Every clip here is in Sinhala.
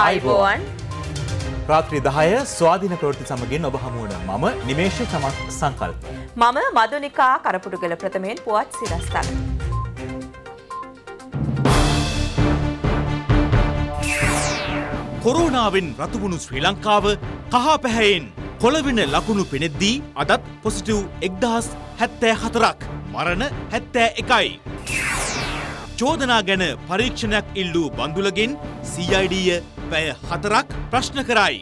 අයිබෝවන් ප්‍රාත්‍රී දහය ස්වාධීන ප්‍රෘති සමගින් ඔබ හමුවන මම නිමේශ සමත් සංකල්ප. මම මදුනිකා කරපුටුගල ප්‍රථමයෙන් පුවත් සිරස්ථල. කොරෝනාවෙන් රතුගුණු ශ්‍රී ලංකාව කහා පැහැයෙන් කොළවෙන ලකුණු පෙනෙද්දී අදත් පොසිටව් එක්දහස් හැත්තෑ හතරක් මරණ හැත්තෑ එකයි. චෝදනා ගැන පරීක්ෂණයක් ඉල්ලූ බඳුලගෙන් CIDය පැය හතරක් ප්‍රශ්න කරයි.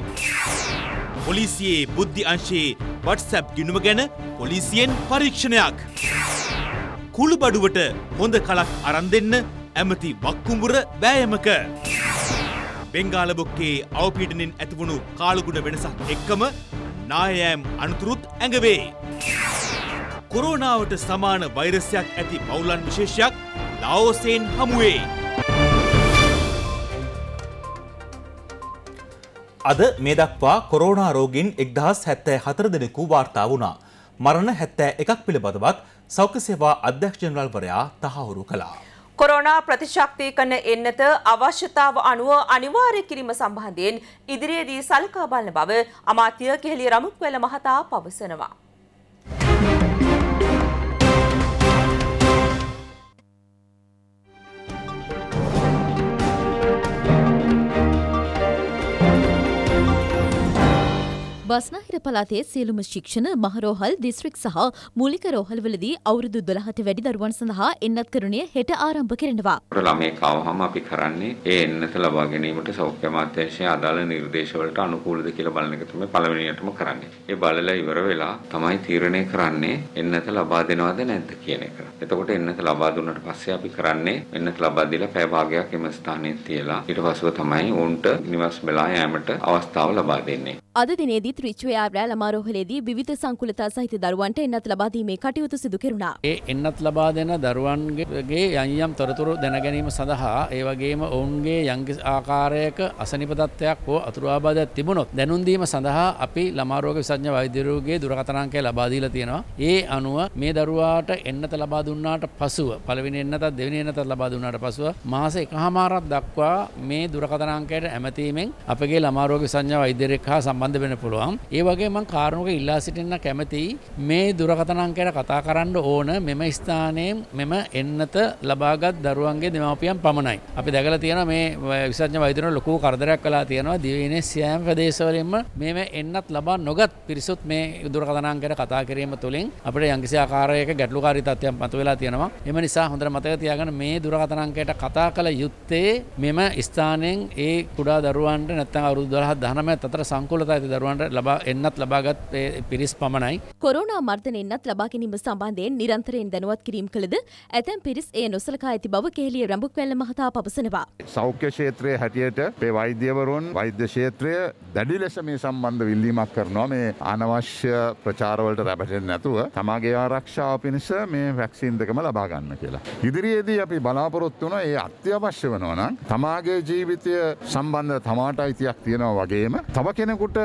පොලිසියේ බුද්ධි අංශයේ වටසැප් ගිනුම ගැන පොලිසියෙන් පරීක්ෂණයක්. කුළුබඩුවට හොඳ කලක් අරන් දෙන්න ඇමති වක්කුඹුර බෑයමක. බෙංගාලබොක්කේ අවපීඩනෙන් ඇතිවුණු කාලගුණ වෙනසක් එක්කම නායෑම් අනතුරුත් ඇඟවේ. කොරෝනාවට සමාන වෛරසයක් ඇති මවුලන් විශේෂයක් ලාෝසයෙන් හමුවේ. අද මේ දක්වා කොරෝනා රෝගීන් එක්දහස් හැත්තෑ හතර දෙනෙකු වාර්තා වුණා. මරණ හැත්තෑ එකක් පිළිබඳවත් සෞඛ්‍ය සේවා අධ්‍යක්ෂ ජනරල්වරයා තහවුරු කළා. කොරෝනා ප්‍රතිශක්තිකරණ එන්නත අවශ්‍යතාව අනුව අනිවාර්ය කිරීම සම්බන්ධයෙන් ඉදිරියේදී සලකා බලන බව අමාත්‍ය කෙහෙලිය රමුක්වැල මහතා පවසනවා. බස්නාහිර පළාතේ සියලුම ශික්ෂණ මහරෝහල් දිස්ත්‍රික් සහ මූලික රෝහල්වලදී අවුරුදු 12ට වැඩි දරුවන් සඳහා එන්නත් කරුණිය හෙට ආරම්භ කරනවා. ළමයෙක් આવහම අපි කරන්නේ ඒ එන්නත ලබා ගැනීමට සෞඛ්‍ය අමාත්‍යාංශයේ අදාළ නිර්දේශවලට අනුකූලද කියලා බලන එක තමයි පළවෙනියටම කරන්නේ. ඒ බලලා ඉවර වෙලා තමයි තීරණය කරන්නේ එන්නත ලබා දෙනවද නැද්ද කියන එක. එතකොට එන්නත ලබා දුන්නට පස්සේ අපි කරන්නේ එන්නත ලබා දීලා පැය භාගයක් එම ස්ථානයේ තියලා ඊට පස්ව තමයි ඔවුන්ට නිවාස වෙලා යෑමට අවස්ථාව ලබා දෙන්නේ. අද දිනේදී ත්‍රිච්වේ ආරෑල අමාරෝහලේදී විවිධ සංකුලතා සහිත දරුවන්ට එන්නත් ලබා දීමේ කටයුතු සිදු කෙරුණා. ඒ එන්නත් ලබා දෙන දරුවන්ගේ යම් තොරතුරු දැන ගැනීම සඳහා ඒ වගේම ඔවුන්ගේ යම්කිසි ආකාරයක අසනීප තත්ත්වයක් හෝ අතුරු ආබාධයක් තිබුණොත් දැනුම් දීම සඳහා අපි ළමා රෝග විසඥ වෛද්‍යවරුගේ දුරකථන අංකය ලබා දීලා තියෙනවා. ඒ අනුව මේ දරුවාට එන්නත ලබා දුන්නාට පසුව පළවෙනි එන්නතත් දෙවෙනි එන්නතත් ලබා දුන්නාට පසුව මාස එකහමාරක් දක්වා මේ දුරකථන අංකයට ඇමතීමෙන් අපගේ ළමා රෝග විසඥ වෛද්‍යරෙක් හා සම්බන්ධ සම්බන්ධ වෙන පුළුවන්. ඒ වගේ මං කාරණුක ඉල්ලා සිටින්න කැමතියි මේ දුරකතනංකයට කතා කරන්න ඕන මෙම ස්ථානයෙන් මෙම එන්නත ලබාගත් දරුවන්ගේ දෙමාපියන් පමණයි. අපි දැකලා තියෙන මේ විසඥ වෛද්‍යන ලොකු කරදරයක් කළා තියෙනවා දිවයිනේ සෑම ප්‍රදේශවලින්ම මේ එන්නත් ලබා නොගත් පිරිසුත් මේ දුරකතනංකයට කතා කිරීම තුළින් අපිට යම්කිසි ආකාරයක ගැටලුකාරී තත්ත්වයක් මතුවලා තියෙනවා. එම නිසා හොඳට මතක තියාගන්න මේ දුරකතනංකයට කතා කළ යුත්තේ මෙම ස්ථානයෙන් ඒ කුඩා දරුවන්ට නැත්නම් අවුරුදු 12 19 අතර සංකූලතා ඇති දරුවන්ට ලබා එන්නත් ලබාගත් පිරිස් පමණයි. කොරෝනා මර්ධනයෙන්න්නත් ලබා ගැනීම සම්බන්ධයෙන් නිරන්තරයෙන් දැනුවත් කිරීම් කළද ඇතැම් පිරිස් ඒ නොසලකා ඇති බව කේලිය රැඹුක්වැල්ල මහතා පවසනවා. සෞඛ්‍ය ක්ෂේත්‍රයේ හැටියට පේ වෛද්‍යවරුන් වෛද්‍ය ක්ෂේත්‍රය දැඩි ලෙස මේ සම්බන්ධ විල්ලීමක් කරනවා මේ අනවශ්‍ය ප්‍රචාරවලට රැබටෙන් නැතුව තමාගේ ආරක්ෂාව පිණිස මේ වැක්සින් දෙකම ලබාගන්න කියලා. ඉදිරියේදී අපි බලාපොරොත්තු වන ඒ අත්‍යවශ්‍ය වනවනම් තමාගේ ජීවිතය සම්බන්ධ තමාට අයිතියක් තියෙනවා වගේම තව කෙනෙකුට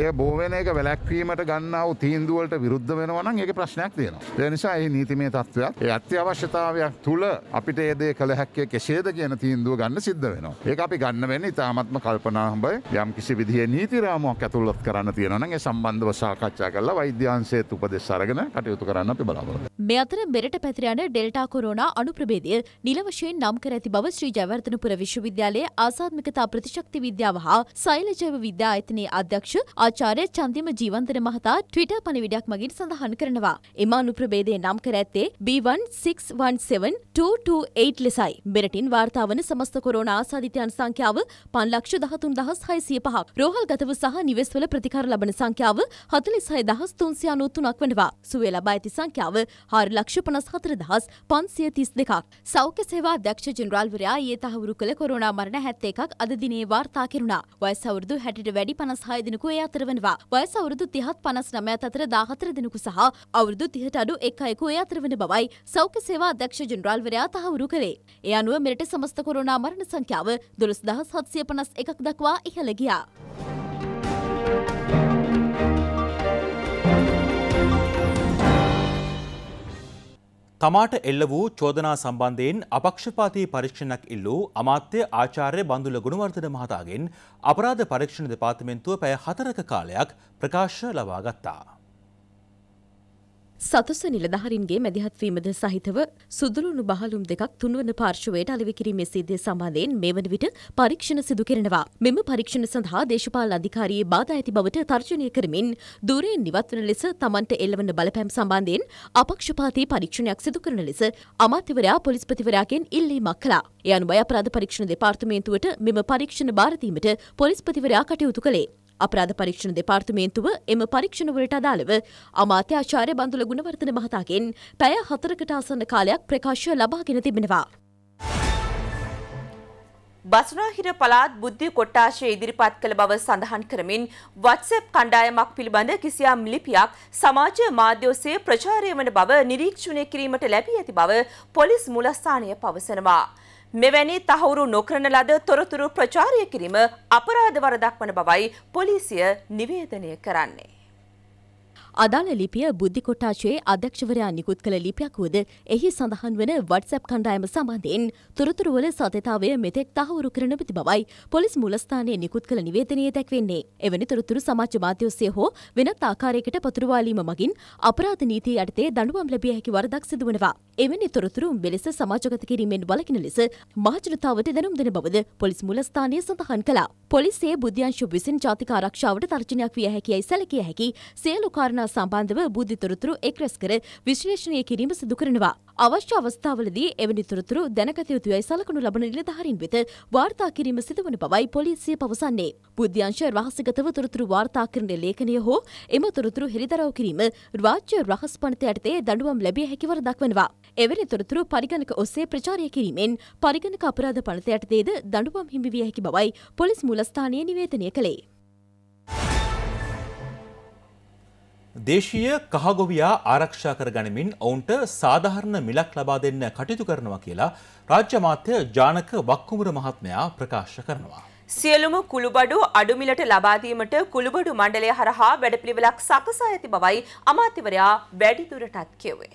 ඒ බෝවෙන එක වැලැක්වීමට ගන්නාව තීන්දුවලට විරුද්ධ වෙනවන ඒ ප්‍රශ්නයක් තියෙනවා නිසා ඒ නීතිමේ තත්ත්වයක් ඇත්‍ය අවශ්‍යතාවයක් තුළ අපිට ඒදේ කළ හැක්කේ කෙසේද කියන තීන්දුව ගන්න සිද්ධ වෙනවා ඒ අපි ගන්න වෙන්න ඉතාමත්ම කල්පනාහඹයි යම් කිසි විදිහ නීතිරාමක් ඇතුළත් කරන්න තියෙනනගේ සම්බන්ධව සාකච්ඡා කරලා වෛද්‍යන්සේත් උපදෙස් අරගෙන කටයුතු කරන්න අපි බලාපොරොත්තු මේ අතර මෙරට පැතිරයන ඩෙල්ටා කොරෝනා අනුප්‍රභේදය නිල වශයෙන් නම් කර ඇති බව ශ්‍රී ජයවර්ධනපුර විශ්වවිද්‍යාලයේ ආසාත්මිකතා ප්‍රතිශක්ති විද්‍යාව හා සෛල ජෛව විද්‍යා ආයතනයේ අධ්‍යක්ෂ ආචාර්ය චන්දිම ජීවන්තන මහතා ට්විටර් පණිවිඩයක් මගින් සඳහන් කරනවා. එම අනුප්‍රභේදය නම් කර ඇත්තේ B1617228 ලෙසයි. මෙරටින් වාර්තා වන සමස්ත කොරෝනා ආසාදිතයන් සංඛ්‍යාව 513605ක්. රෝහල්ගතව සහ නිවෙස්වල ප්‍රතිකාර ලබන සංඛ්‍යාව 46393ක් වනවා. සුවය ලබා ඇති සංඛ්‍යාව 454532ක්. සෞඛ්‍ය සේවා අධ්‍යක්ෂ ජෙනරාල්වරයා ඊයේ තහවුරු කළ කොරෝනා මරණ 71ක් අද දිනේ වාර්තා කෙරුණා. වයස අවුරුදු 60ට වැඩි 56 දෙනෙකු එයත් අතර වනවා. වයස අවුරුදු 30ත් 59ත් අතර 14 දිනකු සහ අවුරුදු 30ට අඩු එක් අයෙකු ඒ අතර වන බවයි සෞඛ්‍ය සේවා අධ්‍යක්ෂ ජෙනරාල්වරයා තහවුරු කළේ. ඒ අනුව මෙරට සමස්ත කොරෝනා මරණ සංඛ්‍යාව 12751ක් දක්වා ඉහළ ගියා. තමාට එල්ල වූ චෝදනා සම්බන්ධයෙන් අපක්ෂපාතී පරීක්ෂණයක් ඉල්ලූ අමාත්‍ය ආචාර්ය බඳුල ගුණවර්ධන මහතාගෙන් අපරාධ පරීක්ෂණ දෙපාර්තමේන්තුව පැය හතරක කාලයක් ප්‍රකාශ ලබා ගත්තා. සතුස නිලධහරින්ගේ මැදිහත්වීමද සහිතව සුදුලුණු බහලුම් දෙකක් තුන්වන පාර්ශවයට අලවිකිරීමේ සිද්ධිය සම්බන්ධයෙන් මේ වන විට පරීක්ෂණ සිදු කරනවා. මෙම පරීක්ෂණ සඳහා දේශපාල අධිකාරියේ බාධා ඇති බවට තර්ජනය කරමින් දූරයෙන් නිවත්වන ලෙස තමන්ට එල්ලවන බලපෑම් සම්බන්ධයෙන් අපක්ෂපාතී පරීක්ෂණයක් සිදු කරන ලෙස අමාත්‍යවරයා පොලිස්පතිවරයාගෙන් ඉල්ලීමක් කළා. ඒ අනුව අපරාධ පරීක්ෂණ දෙපාර්තමේන්තුවට මෙම පරීක්ෂණ භාරතීමට පොලිස්පතිවරයා කටයුතු කළේ. අපරාධ පරීක්ෂණ දෙපාර්තමේන්තුව එම පරීක්ෂණවලට අදාළව අමාත්‍යාචාර්ය බඳුල ගුණවර්ධන මහතාගෙන් පැය හතරකට ආසන්න කාලයක් ප්‍රකාශය ලබාගෙන තිබෙනවා. බස්නාහිර පළාත් බුද්ධි කොට්ටාශය ඉදිරිපත් කළ බව සඳහන් කරමින් WhatsApp කණ්ඩායමක් පිළිබඳ කිසියම් ලිපියක් සමාජ මාධ්‍ය ඔස්සේ ප්‍රචාරය වන බව නිරීක්ෂණය කිරීමට ලැබී ඇති බව පොලිස් මුලස්ථානය පවසනවා. මෙවැනි තහවුරු නොකරන ලද තොරතුරු ප්‍රචාරය කිරීම අපරාධ වරදක් වන බවයි පොලිසිය නිවේදනය කරන්නේ. අදාළ ලිපිය බුද්ධි කොට්ටාචයේ අධ්‍යක්ෂවරයා නිකුත් කළ ලිපියක් වුවද එහි සඳහන් වන WhatsApp කණ්ඩායම සම්බන්ධයෙන් තොරතුරුවල සතතාවය මෙතෙක් තහවුරු කරන පිති බවයි පොලිස් මුලස්ථානයේ නිකුත් කළ නිවේදනයේ දැක්වෙන්නේ. එවැනි තොරතුරු සමාජ මාධ්‍ය ඔස්සේ හෝ වෙනත් ආකාරයකට පතුරවාලීම මගින් අපරාධ නීතිය යටතේ දඬුවම් ලැබිය හැකි වරදක් සිදුවනවා. එවැනි තොරතුරු මෙලෙස සමාජගත කිරීමෙන් වළකින ලෙස මහජනතාවට දැනුම් දෙන බවද පොලිස් මුලස්ථානය සඳහන් කළා. පොලිසියේ බුද්ධ්‍යංශ විසින් ජාතික ආරක්ෂාවට තර්ජනයක් විය හැකියි සැලකිය හැකි සියලු කාරණා කාරණා සම්බන්ධව බුද්ධි තොරතුරු එක්රැස් කර විශ්ලේෂණය කිරීම සිදු කරනවා. අවශ්‍ය අවස්ථාවලදී එවැනි තොරතුරු දැනගත යුතුයයි සලකනු ලබන නිලධාරීන් වෙත වාර්තා කිරීම සිදුවන බවයි පොලිසිය පවසන්නේ. බුද්ධ්‍යංශ රහසිගතව තොරතුරු වාර්තා කරන ලේඛනය හෝ එම තොරතුරු හෙළිදරව් කිරීම රාජ්‍ය රහස් පනත යටතේ දඬුවම් ලැබිය හැකි වරදක් වෙනවා. එවැනි තොරතුරු පරිගණක ඔස්සේ ප්‍රචාරය කිරීමෙන් පරිගණක අපරාධ පනත යටතේද දඬුවම් හිමිවිය හැකි බවයි පොලිස් මූලස්ථානය නිවේදනය කළේ. දේශීය කහගොවියා ආරක්ෂා කර ගනිමින් ඔවුන්ට සාධාරණ මිලක් ලබා දෙන්න කටයුතු කරනවා කියලා රාජ්‍ය මාත්‍ය ජානක වක්කුමර මහත්මයා ප්‍රකාශ කරනවා. සියලුම කුළුබඩු අඩුමිලට ලබාදීමට කුළුබඩු මණ්ඩලය හරහා වැඩපිළිවෙලක් සකසා ඇති බවයි අමාත්‍යවරයා වැඩිදුරටත් කියවේ.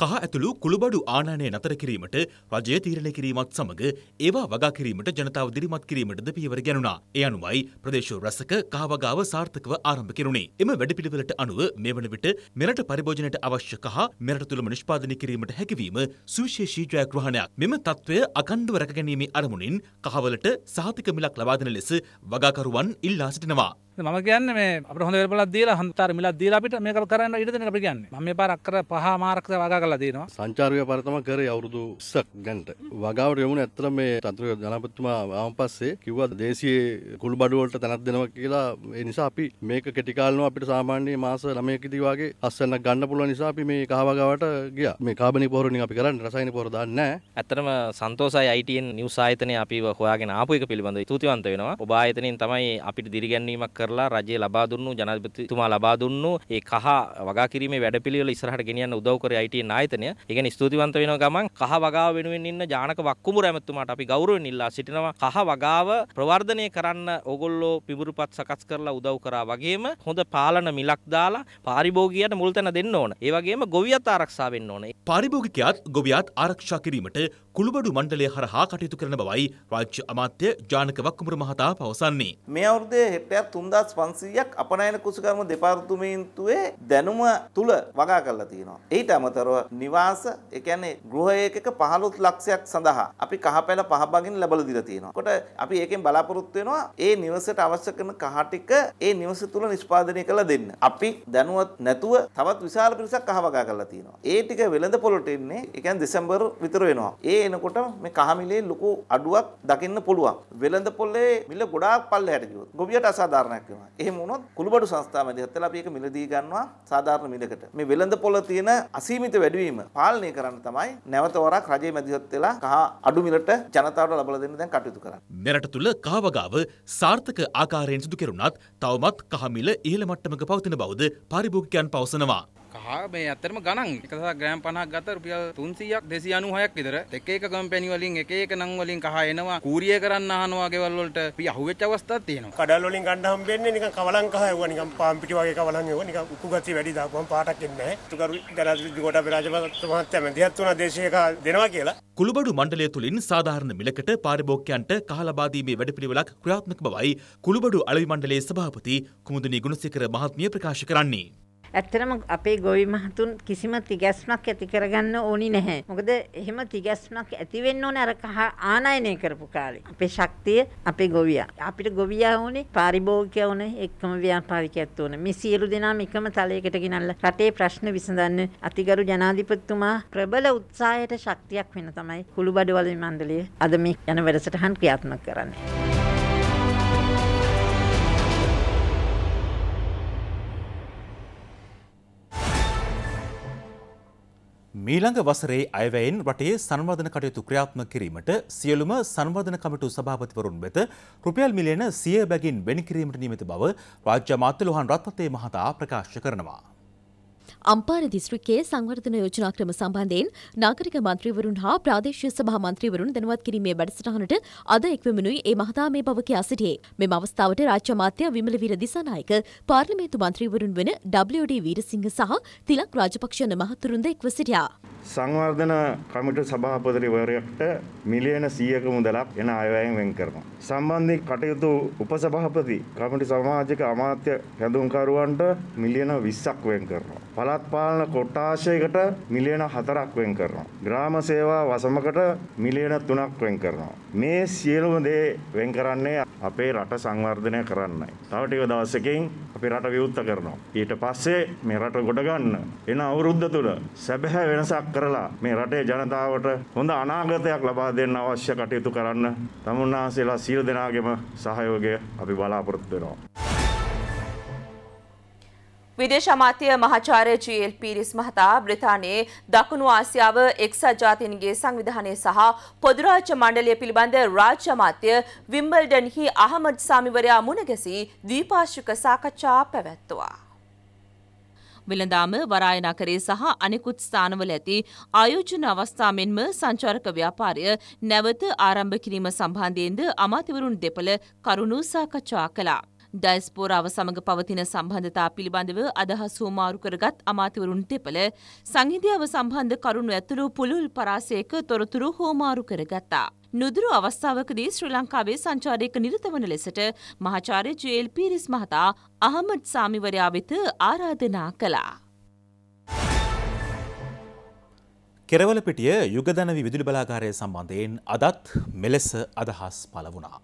කහ ඇතුළු කුළුබඩු ආනයනය නතර කිරීමට රජය තීරණය කිරීමත් සමඟ ඒවා වගා කිරීමට ජනතාව දිරිමත් කිරීමටද පියවර ගැනුණා. ඒ අනුවයි ප්‍රදේශ රැසක කහවගාව සාර්ථකව ආරම්භ කෙරුණේ. එම වැඩපිළිවෙලට අනුව මේ වන විට මෙරට පරිභෝජනයට අවශ්‍ය කහ මෙරට තුළම නිෂ්පාදනය කිරීමට හැකිවීම සුවිශේෂී ජයග්‍රහණයක්. මෙම තත්ත්වය අකණ්ඩව රැකගැනීමේ අරමුණින් කහවලට සහතික මිලක් ලබා දෙන ලෙස වගාකරුවන් ඉල්ලා සිටිනවා. මම කියන්න මේ අප හොඳ වෙලක් දීලා හන්තර මිලක් දීලා අපිට මේක කරන්න ඉඩ දෙන්න අපි කියන්නේ. මම මේ පාර අක්කර පහ මාරක්ක වගා කරලා දෙනවා. සංචාර ව්‍යාපාර තමයි කරේ අවුරුදු 20ක් ගන්නට. වගාවට යමුනේ ඇත්තටම මේ තන්ත්‍ර ජනාධිපතිතුමා ආවන් පස්සේ කිව්වා දේශීය කුළු බඩු වලට තැනක් දෙනවා කියලා. ඒ නිසා අපි මේක කෙටි කාලනවා අපිට සාමාන්‍ය මාස 9කදී වගේ අස්සන්නක් ගන්න පුළුවන් නිසා අපි මේ කහ වගාවට ගියා. මේ කාබනික පොහොර නිකන් අපි කරන්නේ රසායනික පොහොර දාන්නේ නැහැ. ඇත්තටම සන්තෝෂයි ITN නිවුස් ආයතනයේ අපි හොයාගෙන ආපු එක පිළිබඳව ස්තුතිවන්ත වෙනවා. ඔබ ආයතනයෙන් තමයි අපිට දිරිගැන්වීමක් කරලා රජය ලබා දුන්නු ජනාධිපතිතුමා ලබා දුන්නු ඒ කහ වගා කිරීමේ වැඩපිළිවෙල ඉස්සරහට ගෙනියන්න උදව් කරේ ITA නායතනය. ඒ කියන්නේ ස්තුතිවන්ත වෙනවා ගමන් කහ වගාව වෙනුවෙන් ඉන්න ජානක වක්කුමුර ඇමතුමාට අපි ගෞරවයෙන් ඉල්ලා සිටිනවා. කහ වගාව ප්‍රවර්ධනය කරන්න ඕගොල්ලෝ පිඹුරුපත් සකස් කරලා උදව් කරා වගේම හොඳ පාලන මිලක් දාලා පාරිභෝගිකයට මුල් තැන දෙන්න ඕන. ඒ වගේම ගොවියත් ආරක්ෂා වෙන්න ඕන. පාරිභෝගිකයාත් ගොවියාත් ආරක්ෂා කිරීමට කුළුබඩු මණ්ඩලය හරහා කටයුතු කරන බවයි රාජ්‍ය අමාත්‍ය ජානක වක්කුමුර මහතා පවසන්නේ. මේ අවුරුද්දේ හෙක්ටර් 3000 දහදස් පන්සීයක් අපනයන කුසකර්ම දෙපාර්තුමේන්තුවේ දැනුම තුළ වගා කරලා තියෙනවා. ඊට අමතරව නිවාස එකැනේ ගෘහයකක පහළුත් ලක්ෂයක් සඳහා අපි කහපැල පහබගින් ලබල දිර තියෙනවා. කොට අපි ඒකෙන් බලාපොරොත්තු වෙනවා ඒ නිවසට අවශ්‍ය කරන කහටික ඒ නිවස තුළ නිෂ්පාදනය කළ දෙන්න. අපි දැනුවත් නැතුව තවත් විශාල පිරිසක් කහවගා කරලා තියෙනවා. ඒ ටික වෙළඳ පොළොට එන්නේ එකන් දෙසැම්බර් විතර වෙනවා. ඒ එනකොට මේ කහමිලේ ලොකු අඩුවක් දකින්න පුළුවන්. වෙළඳ පොල්ලේ මිල ගොඩාක් පල්ලෙහාට ගියොත් ගොවියට අසාධාරණයක් ප්‍රශ්නයක් වෙනවා. එහෙම වුණොත් කුළුබඩු සංස්ථාව මැදිහත් වෙලා අපි ඒක මිලදී ගන්නවා සාධාරණ මිලකට. මේ වෙළඳ පොළ තියෙන අසීමිත වැඩිවීම පාලනය කරන්න තමයි නැවත වරක් රජය මැදිහත් වෙලා කහ අඩු මිලට ජනතාවට ලබා දෙන්න දැන් කටයුතු කරන්නේ. මෙරට තුල කහවගාව සාර්ථක ආකාරයෙන් සිදු කෙරුණත් තවමත් කහ මිල ඉහළ මට්ටමක පවතින බවද පාරිභෝගිකයන් පවසනවා. කහ මේ ඇත්තටම ගණන් එක සහ ග්‍රෑම් 50ක් ගත රුපියල් 300ක් 296ක් විතර එක එක කම්පැනි වලින් එක එක නම් වලින් කහ එනවා කූරිය කරන්න අහනවා ගෙවල් වලට අපි අහුවෙච්ච අවස්ථාවක් තියෙනවා කඩල් වලින් ගන්න හම්බෙන්නේ නිකන් කවලම් කහ එවුවා නිකන් පාම් පිටි වගේ කවලම් එවුවා නිකන් උකු ගතිය වැඩි දාපුවම පාටක් එන්නේ නැහැ තුකරු ජනාධිපති ගෝඨාභය රාජපක්ෂ මහත්තයා මැදිහත් වුණා දේශයක දෙනවා කියලා කුළුබඩු මණ්ඩලය තුලින් සාධාරණ මිලකට පාරිභෝගිකයන්ට කහ ලබා දීමේ වැඩපිළිවෙලක් ක්‍රියාත්මක බවයි කුළුබඩු අලවි මණ්ඩලයේ සභාපති කුමුදුනි ගුණසේකර මහත්මිය ප්‍රකාශ කරන්නේ ඇත්තටම අපේ ගොවි මහතුන් කිසිම තිගැස්මක් ඇති කරගන්න ඕනි නැහැ. මොකද එහෙම තිගැස්මක් ඇති වෙන්න ඕනේ අර කහ ආනයනය කරපු කාලේ. අපේ ශක්තිය අපේ ගොවියා. අපිට ගොවියා ඕනේ පාරිභෝගිකයා ඕනේ එක්කම ව්‍යාපාරිකයෙක් ඕනේ. මේ සියලු දෙනාම එකම තලයකට ගෙනල්ලා රටේ ප්‍රශ්න විසඳන්න අතිගරු ජනාධිපතිතුමා ප්‍රබල උත්සාහයට ශක්තියක් වෙන තමයි කුළුබඩවල මණ්ඩලය අද මේ යන වැඩසටහන් ක්‍රියාත්මක කරන්නේ. මීළඟ වසරේ අයවැයෙන් රටේ සංවර්ධන කටයුතු ක්‍රියාත්මක කිරීමට සියලුම සංවර්ධන කමිටු සභාපතිවරුන් වෙත රුපියල් මිලියන සිය බැගින් වෙන් කිරීමට නියමිත බව රාජ්‍ය අමාත්‍ය ලොහන් රත්නතේ මහතා ප්‍රකාශ කරනවා. අම්පාර දිස්ත්‍රික්කයේ සංවර්ධන යෝජනා ක්‍රම සම්බන්ධයෙන් නාගරික මන්ත්‍රීවරුන් හා ප්‍රාදේශීය සභා මන්ත්‍රීවරුන් දැනුවත් කිරීමේ වැඩසටහනට අද එක්වමනුයි ඒ මහතා මේ බව කියා සිටියේ. මෙම අවස්ථාවට රාජ්‍ය අමාත්‍ය විමල වීර දිසානායක, පාර්ලිමේන්තු මන්ත්‍රීවරුන් වන WD වීරසිංහ සහ තිලක් රාජපක්ෂ යන මහතුරුන්ද එක්ව සිටියා. සංවර්ධන කමිටු සභාපතිවරයෙක්ට මිලියන 100ක මුදලක් එන අයවැයෙන් වෙන් කරනවා. සම්බන්ධ කටයුතු උපසභාපති කමිටු සමාජික අමාත්‍ය කැඳවුම්කරුවන්ට මිලියන 20ක් වෙන් කරනවා. පළාත්පාලන කොට්ටාශයකට මිලියන හතරක් වෙන් කරනවා. ග්‍රාම සේවා වසමකට මිලියන තුනක් වෙන් කරනවා. මේ සියලුම දේ වෙන් කරන්නේ අපේ රට සංවර්ධනය කරන්නයි. තව ටික දවසකින් අපේ රට විවුර්ත කරනවා. ඊට පස්සේ මේ රට ගොඩ ගන්න එන අවුරුද්ද තුළ සැබෑ වෙනසක් කරලා මේ රටේ ජනතාවට හොඳ අනාගතයක් ලබා දෙන්න අවශ්‍ය කටයුතු කරන්න තමුන්නාසේලා සියලු දෙනාගේම සහයෝගය අපි බලාපොරොත්තු වෙනවා. විදේශ අමාත්‍ය මහාචාර්ය ජී.එල්. පීරිස් මහතා බ්‍රිතාන්‍යයේ දකුණු ආසියාව එක්සත් ජාතීන්ගේ සංවිධානය සහ පොදුරාජ්‍ය මණ්ඩලය පිළිබඳ රාජ්‍ය අමාත්‍ය විම්බල්ඩන්හි අහමඩ් සාමිවරයා මුණගැසී ද්විපාර්ශ්වික සාකච්ඡා පැවැත්තුවා. වෙළඳාම වරායනකරේ සහ අනෙකුත් ස්ථානවල ඇති ආයෝජන අවස්ථා මෙන්ම සංචාරක ව්‍යාපාරය නැවත ආරම්භ කිරීම සම්බන්ධයෙන්ද අමාත්‍යවරුන් දෙපළ කරුණු සාකච්ඡා කළා. ඩයිස්පෝරාව සමඟ පවතින සම්බන්ධතා පිළිබඳව අදහස් හෝමාරු කරගත් අමාතිවරුන් දෙපළ සංහිදියාව සම්බන්ධ කරුණු ඇතුළු පුළුල් පරාසයක තොරතුරු හෝමාරු කරගත්තා. නුදුරු අවස්ථාවකදී ශ්‍රී ලංකාවේ සංචාරයක නිරතවන ලෙසට මහාචාර්ය ජුවල් පීරිස් මහතා අහමඩ් සාමිවරයා වෙත ආරාධනා කළා. කෙරවලපිටිය යුගදන විදුලි බලාකාරය සම්බන්ධයෙන් අදත් මෙලෙස අදහස් පළ වුණා.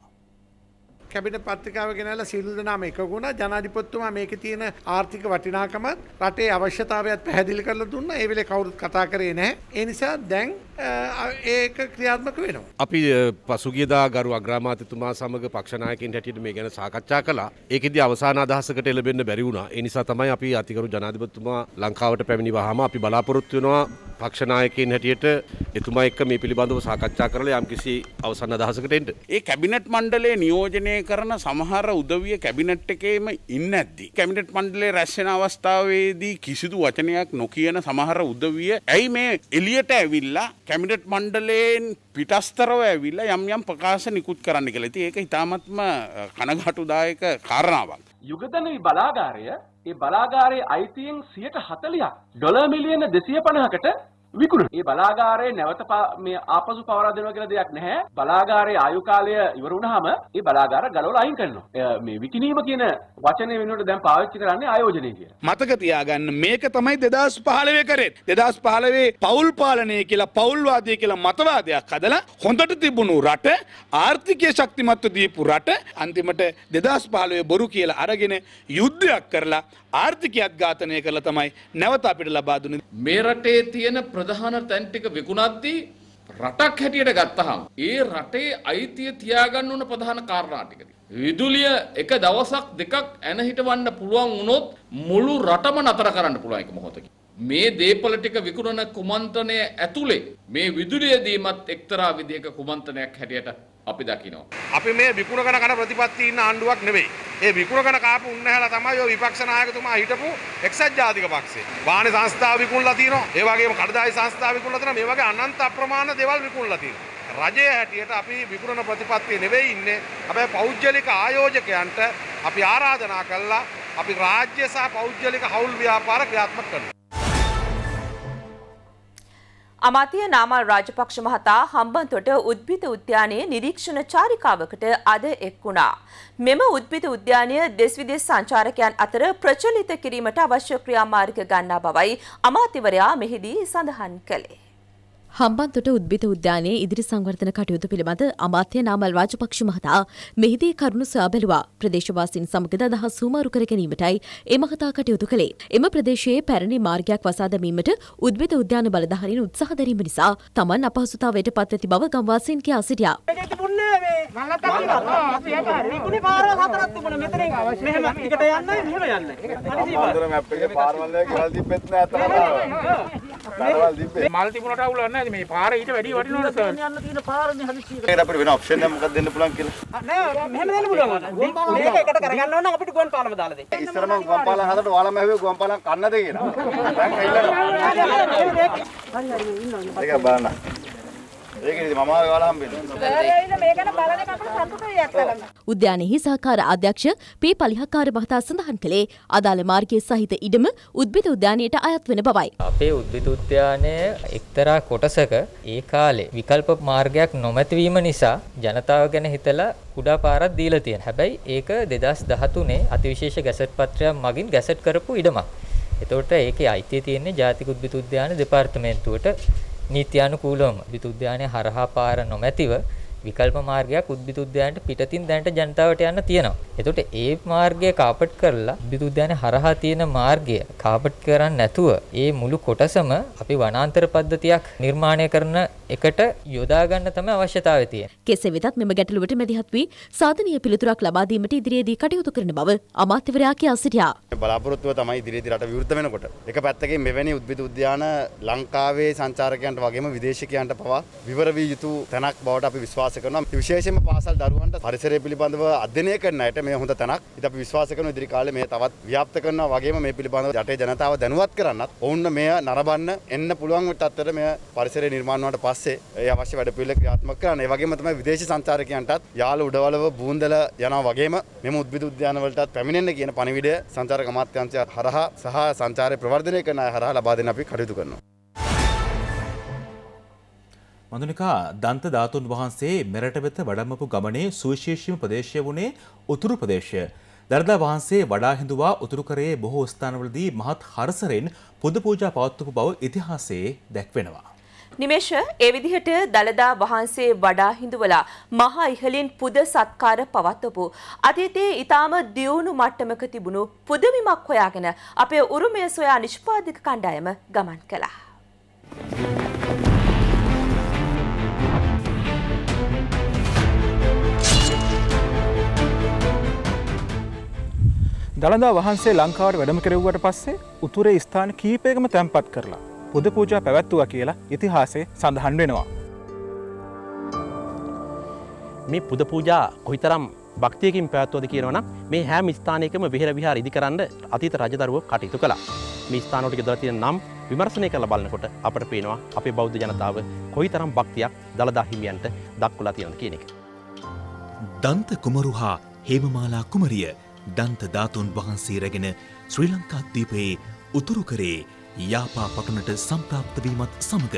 කැබිනට් පත්‍රිකාව ගෙනල්ලා සියලු දෙනාම එකගුණා ජනාධිපතිතුමා මේකේ තියෙන ආර්ථික වටිනාකමත් රටේ අවශ්‍යතාවයත් පැහැදිලි කරලා දුන්නා. ඒ වෙලේ කවුරුත් කතා කරේ නැහැ. ඒ නිසා දැන් ඒක ක්‍රියාත්මක වෙනවා. අපි පසුගියදා ගරු අග්‍රාමාත්‍යතුමා සමග පක්ෂ නායකයින් හැටියට මේ ගැන සාකච්ඡා කළා. ඒකෙදී අවසාන අදහසකට එළඹෙන්න බැරි වුණා. ඒ නිසා තමයි අපි අතිගරු ජනාධිපතිතුමා ලංකාවට පැමිණි වහම අපි බලාපොරොත්තු වෙනවා පක්ෂ නායකයින් හැටියට එතුමා එක්ක මේ පිළිබඳව සාකච්ඡා කරලා යම්කිසි අවසන් අදහසකට එන්න. ඒ කැබිනට් මණ්ඩලයේ නියෝජනය කරන සමහර උදවිය කැබිනට් එකේම ඉන්න ඇද්දි. කැමිනට් පන්ඩලේ රැස්සෙන අවස්ථාවේදී කිසිදු වචනයක් නොකියන සමහර උදවිය ඇයි මේ එලියට ඇවිල්ලා කැමිනට් මණ්ඩලයෙන් පිටස්තරව ඇවිල්ලා යම් යම් ප්‍රකාශ නිකුත් කරන්න කියලා. ඉතින් ඒක ඉතාමත්ම කනගාටුදායක කාරණාවක්. යුගදනවි බලාගාරය ඒ බලාගාරයේ අයිතියෙන් 140ක් ඩොලර් මිලියන 250කට විකුණන. ඒ බලාගාරයේ නැවත මේ ආපසු පවරා දෙනවා කියලා දෙයක් නැහැ. බලාගාරයේ ආයු කාලය ඉවර වුණාම ඒ බලාගාර ගලවලා අයින් කරනවා. මේ විකිණීම කියන වචනේ වෙනුවට දැන් පාවිච්චි කරන්නේ ආයෝජනය කියලා. මතක තියාගන්න මේක තමයි 2015 කරේ. 2015 පෞල් පාලනය කියලා පෞල්වාදය කියලා මතවාදයක් හදලා හොඳට තිබුණු රට ආර්ථිකය ශක්තිමත්ව දීපු රට අන්තිමට 2015 බොරු කියලා අරගෙන යුද්ධයක් කරලා ආර්ථිකයක් ඝාතනය කරලා තමයි නැවත අපිට ලබා දුන්නේ. මේ රටේ තියෙන ප්‍රධාන තැන් ටික විකුණද්දී රටක් හැටියට ගත්තහම ඒ රටේ අයිතිය තියාගන්න ඕන ප්‍රධාන කාරණා ටික. විදුලිය එක දවසක් දෙකක් ඇන හිටවන්න පුළුවන් වුණොත් මුළු රටම නතර කරන්න පුළුවන් එක මොහොතකින්. මේ දේපල ටික විකුණන කුමන්ත්‍රණය ඇතුලේ මේ විදුලිය දීමත් එක්තරා විදිහක කුමන්ත්‍රණයක් හැටියට අපි දකිනවා. අපි මේ විකුණ ගණ කන ප්‍රතිපත්ති ඉන්න ආණ්ඩුවක් නෙවෙයි. ඒ විකුණ ගණ කාපු උන්නහැලා තමයි ඔය විපක්ෂ නායකතුමා හිටපු එක්සත් ජාතික පක්ෂේ. වාහන සංස්ථා විකුණලා තියෙනවා. ඒ වගේම කඩදාසි සංස්ථා විකුණලා තියෙනවා. මේ වගේ අනන්ත අප්‍රමාණ දේවල් විකුණලා තියෙනවා. රජයේ හැටියට අපි විකුණන ප්‍රතිපත්තිය නෙවෙයි ඉන්නේ. හැබැයි පෞද්ගලික ආයෝජකයන්ට අපි ආරාධනා කළා අපි රාජ්‍ය සහ පෞද්ගලික හවුල් ව්‍යාපාර ක්‍රියාත්මක කරනවා. අමාත්‍ය නාමල් රාජපක්ෂ මහතා හම්බන්තොට උද්භිද උද්‍යානයේ නිරීක්ෂණ චාරිකාවකට අද එක් වුණා. මෙම උද්භිද උද්‍යානය දෙස් විදෙස් සංචාරකයන් අතර ප්‍රචලිත කිරීමට අවශ්‍ය ක්‍රියාමාර්ග ගන්නා බවයි අමාත්‍යවරයා මෙහිදී සඳහන් කළේ. හම්බන්තොට උද්භිත උද්‍යානයේ ඉදිරි සංවර්ධන කටයුතු පිළිබඳ අමාත්‍ය නාමල් රාජපක්ෂ මහතා මෙහිදී කරුණු සොයා බැලුවා. ප්‍රදේශවාසීන් සමගද අදහස් සූමාරු කර ගැනීමටයි ඒ මහතා කටයුතු කළේ. එම ප්‍රදේශයේ පැරණි මාර්ගයක් වසා දැමීමට උද්භිත උද්‍යාන බලධාරීන් උත්සාහ දැරීම නිසා තමන් අපහසුතාවයට පත් ඇති බව ගම්වාසීන් කියා සිටියා. මල් තිබුණට අවුල නැහැ නෑනේ මේ පාර ඊට වැඩි වටිනවනේ සර්. යන්න තියෙන පාරනේ හදිස්සියකට. ඒකට අපිට වෙන ඔප්ෂන් එකක් මොකක්ද දෙන්න පුළුවන් කියලා. නෑ මෙහෙම දෙන්න පුළුවන්. මේක එකට කරගන්න ඕන නම් අපිට ගුවන් පාලම දාලා දෙන්න. ඉස්සරම ගුවන් පාලම හදලා ඔයාලම හැවේ ගුවන් පාලම කන්නද කියලා. දැන් කයිලා. හරි හරි ඉන්නවනේ. ඒක බලන්න. ඒකනේ මම ආවේ ඔයාලා හම්බෙන්න. උද්‍යානයේ සහකාර අධ්‍යක්ෂ පී පලිහකාර මහතා සඳහන් කළේ අදාළ මාර්ගයේ සහිත ඉඩම උද්භිද උද්‍යානයට අයත් වන බවයි. අපේ උද්භිද උද්‍යානය එක්තරා කොටසක ඒ කාලේ විකල්ප මාර්ගයක් නොමැති වීම නිසා ජනතාව ගැන හිතලා කුඩා පාරක් දීලා තියෙනවා. හැබැයි ඒක 2013 අතිවිශේෂ ගැසට් පත්‍රයක් මගින් ගැසට් කරපු ඉඩමක්. එතකොට ඒකේ අයිතිය තියෙන්නේ ජාතික උද්භිද උද්‍යාන දෙපාර්තමේන්තුවට. නීත්‍යානුකූලවම විදුද්‍යානය හරහා පාර නොමැතිව විකල්ප මාර්ගයක් උද්භිද උද්‍යානයට පිටතින් දැනට ජනතාවට යන්න තියෙනවා. එතකොට ඒ මාර්ගය කාපට් කරලා උද්භිද උද්‍යානයේ හරහා තියෙන මාර්ගය කාපට් කරන්නේ නැතුව ඒ මුළු කොටසම අපි වනාන්තර පද්ධතියක් නිර්මාණය කරන එකට යොදා ගන්න තමයි අවශ්‍යතාවය තියෙන්නේ. කෙසේ වෙතත් මෙම ගැටලුවට මැදිහත් වී සාධනීය පිළිතුරක් ලබා දීමට ඉදිරියේදී කටයුතු කරන බව අමාත්‍යවරයා කියා සිටියා. බලාපොරොත්තුව තමයි ඉදිරියේදී රට විවෘත වෙනකොට. එක පැත්තකින් මෙවැනි උද්භිද උද්‍යාන ලංකාවේ සංචාරකයන්ට වගේම විදේශිකයන්ට පවා විවර විය යුතු තැනක් බවට අපි විශ්වාස විශ්වාස කරනවා. විශේෂයෙන්ම පාසල් දරුවන්ට පරිසරය පිළිබඳව අධ්‍යයනය කරන අයට මේ හොඳ තැනක්. ඉතින් අපි විශ්වාස කරන ඉදිරි කාලේ මේ තවත් ව්‍යාප්ත කරනවා වගේම මේ පිළිබඳව රටේ ජනතාව දැනුවත් කරන්නත් ඔවුන් මේ නරඹන්න එන්න පුළුවන් තත්ත්වයට මේ පරිසරය නිර්මාණය වුණාට පස්සේ ඒ අවශ්‍ය වැඩ පිළිවෙල ක්‍රියාත්මක කරන්න. ඒ වගේම තමයි විදේශ සංචාරකයන්ටත් යාල උඩවලව බූන්දල යනවා වගේම මෙම උද්භිද උද්‍යානවලටත් පැමිණෙන්න කියන පණිවිඩය සංචාරක අමාත්‍යාංශය හරහා සහ සංචාරය ප්‍රවර්ධනය කරන අය හරහා ලබා දෙන්න අපි කටයුතු කරනවා. මඳුනිකා දන්ත ධාතුන් වහන්සේ මෙරට වෙත වඩම්මපු ගමනේ සුවිශේෂීම ප්‍රදේශය වුණේ උතුරු ප්‍රදේශය. දරදා වහන්සේ වඩා හිඳුවා උතුරු කරේ බොහෝ ස්ථානවලදී මහත් හරසරෙන් පුද පූජා පවත්වපු බව ඉතිහාසයේ දැක්වෙනවා. නිමේෂ ඒ විදිහට දලදා වහන්සේ වඩා හිඳුවලා මහා ඉහලින් පුද සත්කාර පවත්වපු අතීතයේ ඊටාම දියුණු මට්ටමක තිබුණු පුදමිමක් හොයාගෙන අපේ උරුමය සොයා නිෂ්පාදක කණ්ඩායම ගමන් කළා. Thank you. දළදා වහන්සේ ලංකාවට වැඩම කෙරෙව්වට පස්සේ උතුරේ ස්ථාන කීපයකම තැන්පත් කරලා පුද පූජා පැවැත්තුවා කියලා ඉතිහාසේ සඳහන් වෙනවා. මේ පුද පූජා කොයිතරම් භක්තියකින් පැවැත්වද කියනවන මේ හැම ස්ථානයකම විහර විහාර ඉදිකරන්න අතීත රජදරුව කටයුතු කළා. මේ ස්ථානෝට ගෙදර තියෙන නම් විමර්ශනය කරලා බලනකොට අපට පේනවා අපේ බෞද්ධ ජනතාව කොයිතරම් භක්තියක් දළදා හිමියන්ට දක්වලා තියෙනවද කියන එක. දන්ත කුමරු හා හේමමාලා කුමරිය දන්තධාතුන් වහන්සේ රැගෙන ශ්‍රී ලංකාද්වීපයේ උතුරු කරේ යාපා පටුනට සම්ප්‍රාප්තවීමත් සමඟ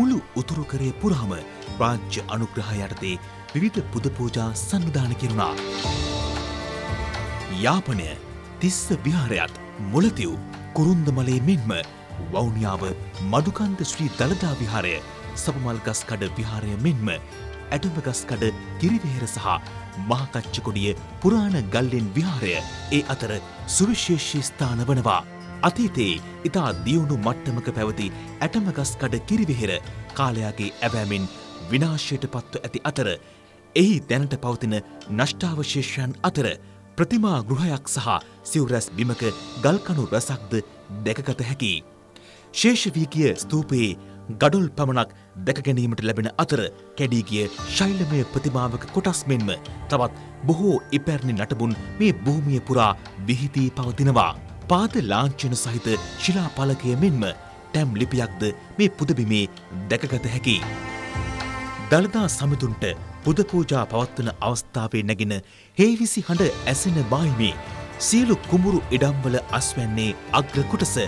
මුළු උතුරු කරේ පුරාම රාජ්‍ය අනුග්‍රහ යටතේ විවිධ පුද පූජා සංවිධාන කෙරුණා. යාපනය තිස්ස විහාරයත් මොලතිව් කුරුන්දමලේ මෙන්ම වවුනියාව මඩුකන්ද ශ්‍රී දළදා විහාරය සපමල්ගස්කඩ විහාරය මෙන්ම ඇඩමගස්කඩ කිරිවෙහෙර සහ මහකච්චකොඩිය පුරාණ ගල්ලෙන් විහාරය ඒ අතර සුවිශේෂී ස්ථාන වනවා. අතීතයේ ඉතා දියුණු මට්ටමක පැවති ඇටමගස්කඩ කිරිවිහෙර කාලයාගේ ඇවෑමෙන් විනාශයට පත්ව ඇති අතර එහි දැනට පවතින නෂ්ඨාවශේෂයන් අතර ප්‍රතිමා ගෘහයක් සහ සිව්රැස් බිමක ගල්කණු රසක්ද දැකගත හැකි. ශේෂ වී කිය ස්තූපයේ ගඩොල් පමණක් දැකගැනීමට ලැබෙන අතර කැඩීගිය ශෛලමය ප්‍රතිමාවක කොටස් මෙන්ම තවත් බොහෝ ඉපැරණි නටබුන් මේ භූමිය පුරා විහිදී පවතිනවා. පාද ලාංඡන සහිත ශිලා පලකය මෙන්ම ටැම් ලිපියක්ද මේ පුදබිමේ දැකගත හැකි. දළදා සමිතුන්ට පුද පූජා පවත්වන අවස්ථාවේ නැගෙන හේවිසි හඬ ඇසෙන බායිමේ සියලු කුඹුරු ඉඩම්වල අස්වැන්නේ අග්‍ර කොටස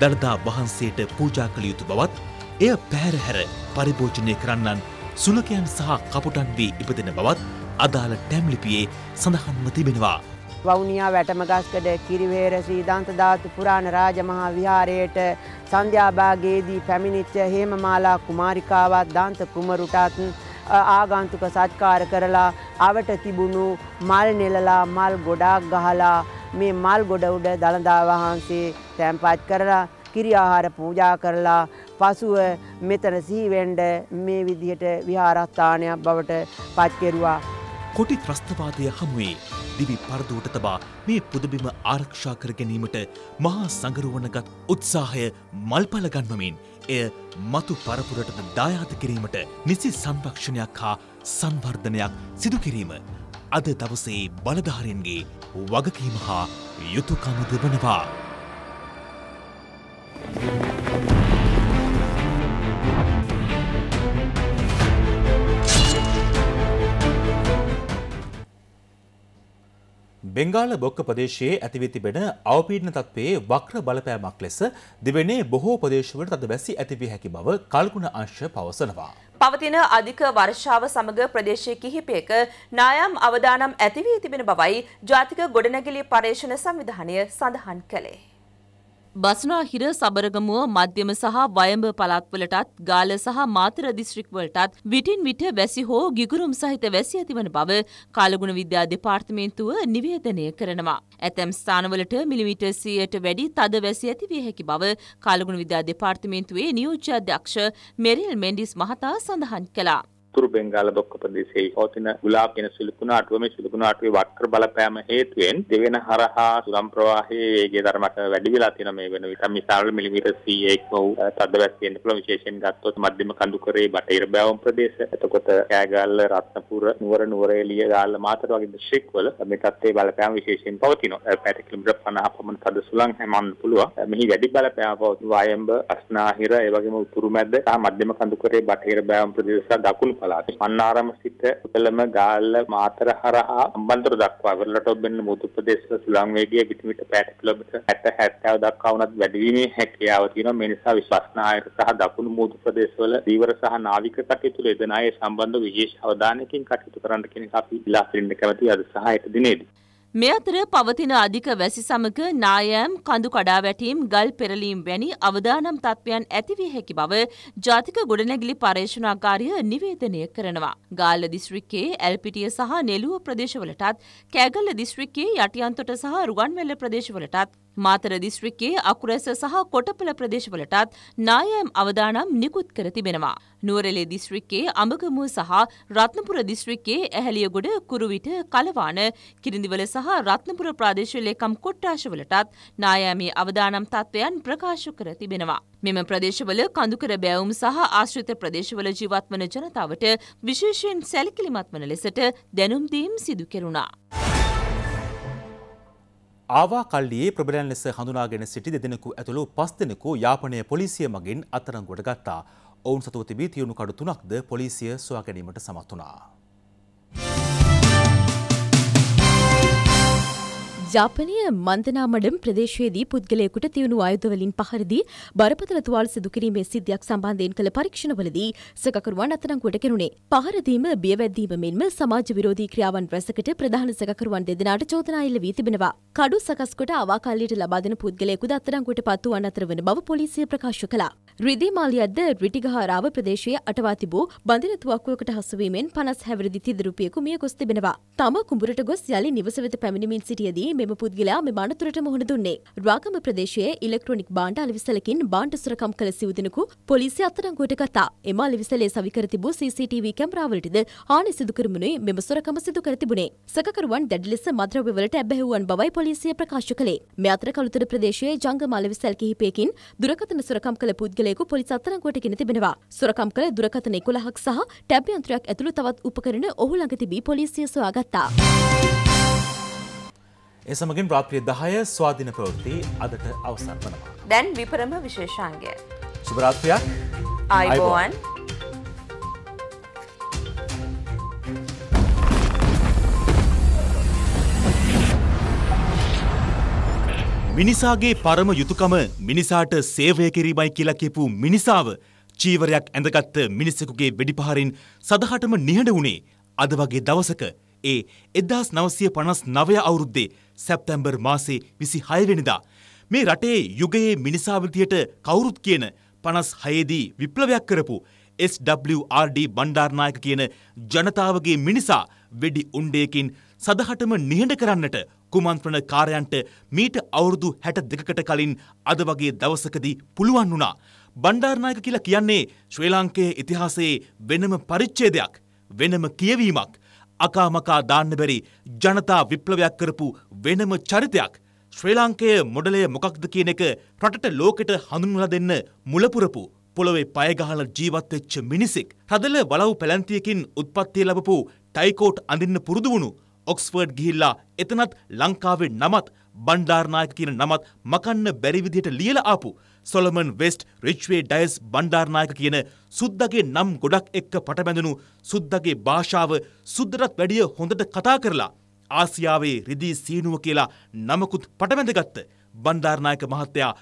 දළදා වහන්සේට පූජා කළ යුතු බවත් එය පැහැරහැර පරිභෝජනය කරන්නන් සුනකයන් සහ කපුටන් වී ඉපදෙන බවත් අදාළ ටැම්ලිපියේ සඳහන්ම තිබෙනවා. වවුනියා වැටමගස්කඩ කිරිවේර ශ්‍රීධන්ත ධාතු පුරාණ රාජමහා විහාරයට සන්ධ්‍යාභාගයේදී පැමිණිච්ච හේමමාලා කුමාරිකාවත් දන්ත කුමරුටත් ආගන්තුක සත්කාර කරලා අවට තිබුණු මල් නෙලලා මල් ගොඩාක් ගහලා මේ මල් ගොඩ උඩ දළදා වහන්සේ තැන්පත් කරලා කිරි ආහාර පූජා කරලා පසුව මෙතන සිහිවෙන්ඩ මේ විදිහට විහාරස්ථානයක් බවට පත්කෙරුවා. කොටි ත්‍රස්ථවාදය හමුවේ දිවි පරදුවට තබා මේ පුදබිම ආරක්ෂා කර ගැනීමට මහා සඟරුවනගත් උත්සාහය මල්පලගන්වමින් එය මතු පරපුරටද දායාත කිරීමට නිසි සංරක්ෂණයක් හා සංවර්ධනයක් සිදුකිරීම අද දවසේ බලධාරයන්ගේ වගකීම හා යුතුකමද වනවා. බෙංගාල බොක්ක ප්‍රදේශයේ ඇතිවී තිබෙන අවපීඩන තත්ත්වයේ වක්‍ර බලපෑමක් ලෙස දිවෙනේ බොහෝ ප්‍රදේශවලට තද බැසි ඇතිවිය හැකි බව කල්කුණ අංශ පවසනවා. පවතින අධික වර්ෂාව සමග ප්‍රදේශයේ කිහිපයක නායම් අවදානම් ඇතිවී තිබෙන බවයි ජාතික ගොඩනැගිලි පර්යේෂණ සංවිධානය සඳහන් කළේ. බස්නාහිර සබරගමුව මධ්‍යම සහ වයඹ පළාත්වලටත් ගාල සහ මාතර දිස්ත්‍රික්වලටත් විටින් විට වැසි හෝ ගිගුරුම් සහිත වැසි ඇතිවන බව කාලගුණ විද්‍යා දෙපාර්තමේන්තුව නිවේදනය කරනවා. ඇතැම් ස්ථානවලට මිලිමීටර් 100ට වැඩි තද වැසි ඇති විය හැකි බව කාලගුණ විද්‍යා දෙපාර්තමේන්තුවේ නියෝජ්‍ය අධ්‍යක්ෂ මෙරිල් මෙන්ඩිස් මහතා සඳහන් කළා. උතුරු බෙන්ගාල දොක්ක ප්‍රදේශයේ පවතින ගුලාබ් කියන සිලිකුණාටුව මේ සිලිකුණාටුවේ වක්‍ර බලපෑම හේතුවෙන් දෙවෙන හරහා සුළම් ප්‍රවාහයේ වේගය ධර්මකට වැඩි වෙලා තියෙන මේ වෙන විට මිසාවල මිලිමීටර් 100ක වූ තදවැස් වෙන්න පුළුවන් විශේෂයෙන් ගත්තොත් මධ්‍යම කඳුකරේ බටහිර බෑවුම් ප්‍රදේශ එතකොට කෑගල්ල රත්නපුර නුවර නුවරඑළිය ගාල්ල මාතර වගේ දිස්ත්‍රික්වල මේ තත්ත්වයේ බලපෑම විශේෂයෙන් පවතිනවා පැයට කිලෝමීටර් 50 පමණ තද සුළං හැමන්න පුළුවන් මෙහි වැඩි බලපෑම පවතින වයඹ අස්නාහිර ඒ වගේම උතුරු මැද සහ මධ්‍යම කඳුකරේ බටහිර බෑවුම් ප්‍රදේශ දකුණු පළාත. පන්නාරම සිට උපලම ගාල්ල මාතර හරහා අම්බන්තොට දක්වා වෙරළටොබ්බෙන්න මුතු ප්‍රදේශ සුළංවේගිය පිටිමිට පැයට කිලෝමීටර් 60 70 දක්වා වුණත් වැඩිීමේ හැකියාව තියෙනවා. මේ නිසා විශ්වාසනායක සහ දකුණු මුතු ප්‍රදේශවල දීවර සහ නාවික කටයුතු යෙදෙන අය සම්බන්ධ විශේෂ අවධානයකින් කටයුතු කරන්න කියන එක අපි ඉල්ලා සිටින්න කැමැතියි අද සහ හෙට දිනේදී. මේ අතර පවතින අධික වැසි සමග නායෑම් කඳු කඩාවැටීම් ගල් පෙරලීම් වැනි අවදානම් තත්ත්වයන් ඇතිවිය හැකි බව ජාතික ගොඩනැගිලි පර්ේෂණාකාරය නිවේදනය කරනවා. ගාල්ල දිස්ත්‍රික්කයේ ඇල්පිටිය සහ නෙළුව ප්‍රදේශවලටත් කෑගල්ල දිස්ත්‍රික්කයේ යටියන්තොට සහ රුගන්වැල්ල ප්‍රදේශවලටත් මාතර දිස්ත්‍රික්කයේ අකුරැස සහ කොටපල ප්‍රදේශවලටත් නායෑම් අවදානම් නිකුත් කර තිබෙනවා. නුවරලේ දිස්ත්‍රික්කයේ අමගමුව සහ රත්නපුර දිස්ත්‍රික්කයේ ඇහැලියගොඩ කුරුවිට කලවාන කිරිඳිවල සහ රත්නපුර ප්‍රාදේශීය ලේකම් කොට්ටාශවලටත් නායෑමේ අවදානම් තත්ත්වයන් ප්‍රකාශ කර තිබෙනවා. මෙම ප්‍රදේශවල කඳුකර බෑවුම් සහ ආශ්‍රිත ප්‍රදේශවල ජීවත් වන ජනතාවට විශේෂයෙන් සැලකිලිමත් වන ලෙසට දැනුම් දීම් සිදු කෙරුණා. ආවා කල්ලියේ ප්‍රබලයන් ලෙස හඳුනාගෙන සිටි දෙදෙනෙකු ඇතුළු පස් දෙනෙකු යාපනය පොලිසිය මගින් අත්අඩංගුවට ගත්තා. ඔවුන් සතුව තිබී තියුණු කඩු තුනක්ද පොලිසිය සොයා ගැනීමට සමත් වුණා. ජාපනය මන්දනාමඩම් ප්‍රදේශයේදී පුද්ගලයෙකුට තියුණු ආයුධවලින් පහරදී බරපතල තුවාල සිදුකිරීමේ සිද්ධියක් සම්බන්ධයෙන් කළ පරීක්ෂණවලදී සකකරුවන් අත්අඩංගුවට කෙරුණේ. පහරදීම බියවැද්දීම මෙන්ම සමාජ විරෝධී ක්‍රියාවන් රැසකට ප්‍රධාන සකකරුවන් දෙදෙනාට චෝදනා එල්ල වී තිබෙනවා. කඩු සකස් කොට අවාකල්ලියට ලබා දෙන පුද්ගලයෙකුද අත්අඩංගුවට පත් වූ අතර වන බව පොලිසිය ප්‍රකාශ කළා. රිදිමාලියද්ද රිටිගහාරාව ප්‍රදේශයේ අටවා තිබූ බඳින තුවක්කුවකට හසුවීමෙන් 50 හැවිරිදි තිදරුපියෙකු මිය ගොස් තිබෙනවා. තම කුඹුරට ගොස් යලි නිවස වෙත පැමිණීමෙන් සිටියදී මෙම පුද්ගලයා මෙම අනතුරට මුහුණ දුන්නේ. රාගම ප්‍රදේශයේ ඉලෙක්ට්‍රොනික භාණ්ඩ අලෙවිසලකින් භාණ්ඩ සුරකම් කළ සිවුදිනකු පොලිසිය අත්අඩංගුවට ගත්තා. එම අලෙවිසලේ සවි කර තිබූ CCTV කැමරාවලටද හානි සිදු කරමුනේ මෙම සුරකම සිදු කර තිබුණේ. සකකරුවන් දැඩි ලෙස මද්‍රව්‍යවලට ඇබ්බැහුවන් බවයි පොලිසිය ප්‍රකාශ කළේ. මේ අතර කළුතර ප්‍රදේශයේ ජංගම අලෙවිසල් කිහිපයකින් දුරකථන සුරකම් කළ පුද්ගලයෙකු පොලිස් අත්අඩංගුවට ගෙන තිබෙනවා. සුරකම් කළ දුරකථන 11ක් සහ ටැබ් යන්ත්‍රයක් ඇතුළු තවත් උපකරණ ඔහු ළඟ තිබී පොලිසිය සොයාගත්තා. ඒ සමගින් රාත්‍රිය දහය ස්වාධින ප්‍රවෘත්ති අදට අවසන් වනවා. දැන් විපරම විශේෂාන්ගය. සුභරාත්‍රයක් අයිබෝවන්. මිනිසාගේ පරම යුතුකම මිනිසාට සේවය කිරීමයි කියලා කියපු මිනිසාව චීවරයක් ඇඳගත්ත මිනිසෙකුගේ වෙඩිපහරින් සදහටම නිහඬ වුණේ අද වගේ දවසක ඒ එදස් නවසය පනස් නවය අවුරුද්දේ සැප්තැම්බර් මාසේ විසි හයවෙනිදා. මේ රටේ යුගයේ මිනිසාවිතියට කවුරුත් කියන පනස් හයේදී විප්ලවයක් කරපු SWRD බණ්ඩාර්නායක කියන ජනතාවගේ මිනිසා වෙඩි උන්ඩයකින් සදහටම නිහඬ කරන්නට කුමන්ත්‍රණ කාරයන්ට මීට අවුරුදු හැට දෙකකට කලින් අද වගේ දවසකදී පුළුවන් වුණා. බණ්ඩාරනායක කියලා කියන්නේ ශ්‍රී ලාංකයේ ඉතිහාසයේ වෙනම පරිච්ඡේදයක් වෙනම කියවීමක් අකාමකා දාන්න බැරි ජනතා විප්ලවයක් කරපු වෙනම චරිතයක්. ශ්‍රී ලාංකේය මොඩලය මොකක්ද කියන එක රටට ලෝකෙට හඳුන්වලා දෙන්න මුලපුරපු පොළොවේ පයගහල ජීවත්වෙච්ච මිනිසෙක්. හදල වලව් පැලැන්තියකින් උත්පත්තිය ලබපු ටයිකෝට් අඳින්න පුරුදු වුණු ඔක්ස්ෆර්ඩ් ගිහිල්ලා එතනත් ලංකාවේ නමත් බණ්ඩාරනායක කියන නමත් මකන්න බැරි විදිහට ලියලා ආපු Solomon West Ridgeway Dias Bandaranaike කියන සුද්දගේ නම් ගොඩක් එක්ක පටබැඳුණු සුද්දගේ භාෂාව සුද්දටත් වැඩිය හොඳට කතා කරලා ආසියාවේ රිදී සීනුව කියලා නමකුත් පටබැඳගත්ත බණ්ඩාරනායක මහත්තයා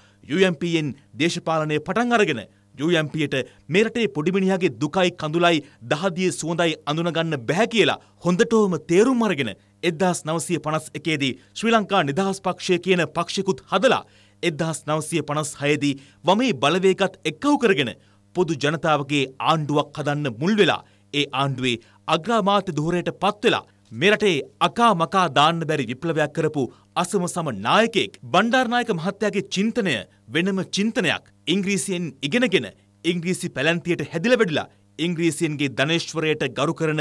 UMPෙන් දේශපාලනය පටන් අරගෙන UMPට මේ රටේ පොඩිමිනිහාගේ දුකයි කඳුලයි දහදිය සුවඳයි අඳුනගන්න බැහැ කියලා හොඳටම තේරුම් අරගෙන 1951 දී ශ්‍රී ලංකා නිදහස් පක්ෂය කියන පක්ෂිකුත් හදලා 1956 දී වමේ බලවේගත් එක්කවු කරගෙන පොදු ජනතාවගේ ආණ්ඩුවක් හදන්න මුල් වෙලා ඒ ආණ්ඩුවේ අග්‍රාමාත්‍ය ධූරයට පත් වෙලා මෙරටේ අකා මකා දාන්න බැරි විප්ලවයක් කරපු අසමසම නායකයෙක් බණ්ඩාරනායක මහත්තයාගේ චින්තනය වෙනම චින්තනයක් ඉංග්‍රීසියෙන් ඉගෙනගෙන ඉංග්‍රීසි පැලන්තියට හැදිල වැඩිලා ඉංග්‍රීසියන්ගේ ධනේශ්වරයට ගරු කරන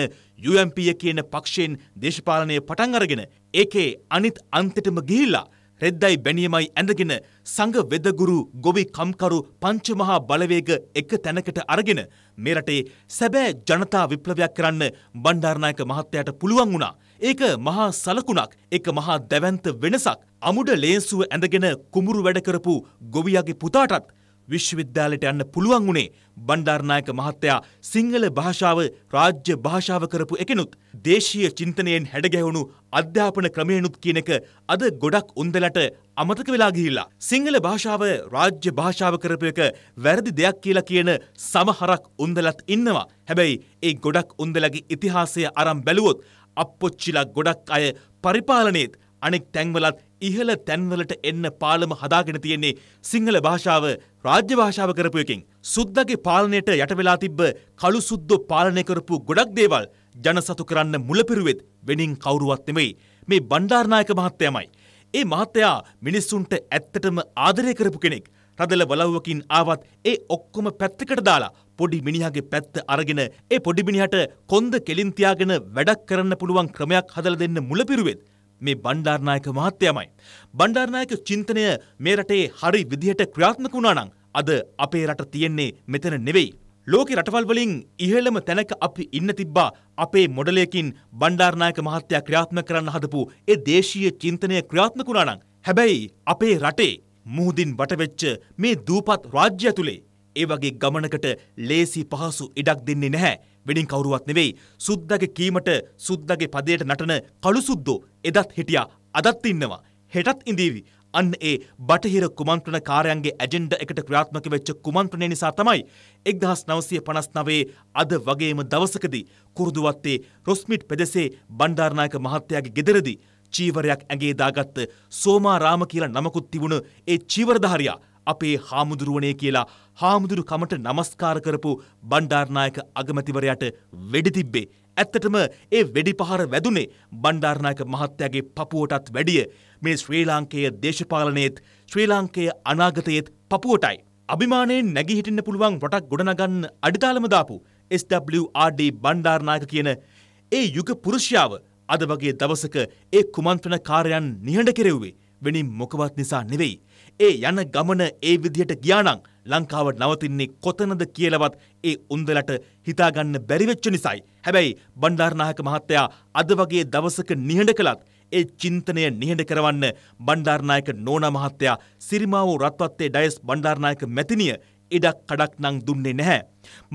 UMP කියන පක්ෂයෙන් දේශපාලනය පටන් අරගෙන ඒකේ අනිත් අන්තෙටම ගිහිල්ලා රෙද්දයි බැනියමයි ඇඳගෙන සංඝ වෙදගුරු ගොවි කම්කරු පංචමහා බලවේග එක තැනකට අරගෙන මේ රටේ සැබෑ ජනතා විප්ලවයක් කරන්න බණ්ඩාරනායක මහත්තයාට පුළුවන් වුණා. ඒක මහා සලකුණක්, ඒක මහා දැවැන්ත වෙනසක්. අමුඩ ලේන්සුව ඇඳගෙන කුඹුරු වැඩ කරපු ගොවියාගේ පුතාටත් විශ්වවිද්‍යාලයට යන්න පුළුවන් වුණේ බණ්ඩාරනායක මහත්තයා සිංහල භාෂාව රාජ්‍ය භාෂාව කරපු එකෙනුත් දේශීය චින්තනයෙන් හැඩගැහුණු අධ්‍යාපන ක්‍රමයනුත් කියන එක අද ගොඩක් උන්දලට අමතක වෙලා ගිහිල්ලා සිංහල භාෂාව රාජ්‍ය භාෂාව කරපු එක වැරදි දෙයක් කියලා කියන සමහරක් උන්දලත් ඉන්නවා හැබැයි ඒ ගොඩක් උන්දලගේ ඉතිහාසය අරන් බැලුවොත් අප්පොච්චිලා ගොඩක් අය පරිපාලනයේත් අනෙක් තැන්වලත් ඉහළ තැන්වලට එන්න පාලම හදාගෙන තියෙන්නේ සිංහල භාෂාව රාජ්‍ය භාෂාව කරපු එකෙන්. සුද්දගේ පාලනයට යට වෙලා තිබ්බ කළු සුද්දෝ පාලනය කරපු ගොඩක් දේවල් ජනසතු කරන්න මුලපිරුවෙත් වෙනින් කවුරුවත් නෙමෙයි. මේ බණ්ඩාරනායක මහත්තයමයි. ඒ මහත්තයා මිනිස්සුන්ට ඇත්තටම ආදරය කරපු කෙනෙක්. රදල වලව්වකින් ආවත් ඒ ඔක්කොම පැත්තකට දාලා පොඩි මිනිහාගේ පැත්ත අරගෙන ඒ පොඩි මිනිහට කොන්ද කෙලින් තියාගෙන වැඩක් කරන්න පුළුවන් ක්‍රමයක් හදලා දෙන්න මුලපිරුවෙත් මේ බණ්ඩාරනායක මහත්තයමයි. බණ්ඩාරනායක චින්තනය මේ රටේ හරි විදිහට ක්‍රියාත්මක වුණානම් අද අපේ රට තියෙන්නේ මෙතන නෙවෙයි. ලෝක රටවල් වලින් ඉහළම තැනක අපි ඉන්න තිබ්බා අපේ මොඩලයකින් බණ්ඩාරනායක මහත්තයා ක්‍රියාත්මක කරන්න හදපු ඒ දේශීය චින්තනය ක්‍රියාත්මක වුණා නම් හැබැයි අපේ රටේ මුහුදින් බටවෙච්ච මේ දූපත් රාජ්‍ය ඇතුලේ ඒ වගේ ගමනකට ලේසි පහසු ඉඩක් දෙන්නේ නැහැ. වෙඩින් කවුරුවත් නෙවෙයි සුද්දගේ කීමට සුද්දගේ පදයට නටන කළු සුද්දෝ එදත් හිටියා අදත් ඉන්නවා හෙටත් ඉඳීවි අන්න ඒ බටහිර කුමන්ත්‍රණ කාරයන්ගේ ඇජෙන්ඩ එකට ක්‍රියාත්මක වෙච්ච කුමන්ත්‍රණය නිසා තමයි එක්දහස් නවසය පනස්නවේ අද වගේම දවසකදී කුරුදුවත්තේ රොස්මිට් පෙදෙසේ බණ්ඩාරනායක මහත්තයාගේ ගෙදරදි චීවරයක් ඇගේ දාගත්ත සෝමා රාම කියලා නමකුත් තිබුණ ඒ චීවරධාරයා අපේ හාමුදුරුවනේ කියලා හාමුදුරු කමට නමස්කාර කරපු බණ්ඩාර්නායක අගමැතිවරයාට වෙඩි තිබ්බේ. ඇත්තටම ඒ වෙඩි පහර වැදුනේ බණ්ඩාර්නායක මහත්තයාගේ පපුවටත් වැඩිය මේ ශ්‍රී ලාංකේය දේශපාලනයේත් ශ්‍රී ලාංකේය අනාගතයේත් පපුවටයි. අභිමානයෙන් නැගී හිටින්න පුළුවන් රටක් ගොඩනගන්න අඩිතාලම දාපු SWRD බණ්ඩාර්නායක කියන ඒ යුග පුරුෂයාව අද වගේ දවසක ඒ කුමන්ත්‍රණ කාර්යයන් නිහඬ කෙරෙව්වේ වෙනි මොකවත් නිසා නෙවෙයි. ඒ යන ගමන ඒ විදිහට ගියානම් ලංකාව නවතින්නේ කොතනද කියලවත් ඒ උන්දලට හිතාගන්න බැරිවෙච්ච නිසයි. හැබැයි බණ්ඩාරනාහක මහත්තයා අද වගේ දවසක නිහඬ කළත් ඒ චින්තනය නිහඬ කරවන්න බණ්ඩාරනායක නෝනා මහත්තයා සිරිමාවෝ රත්වත්තේ ඩයස් බණ්ඩාරනායක මැතිනිය ඉඩක් කඩක් නං දුන්නේ නැහැ.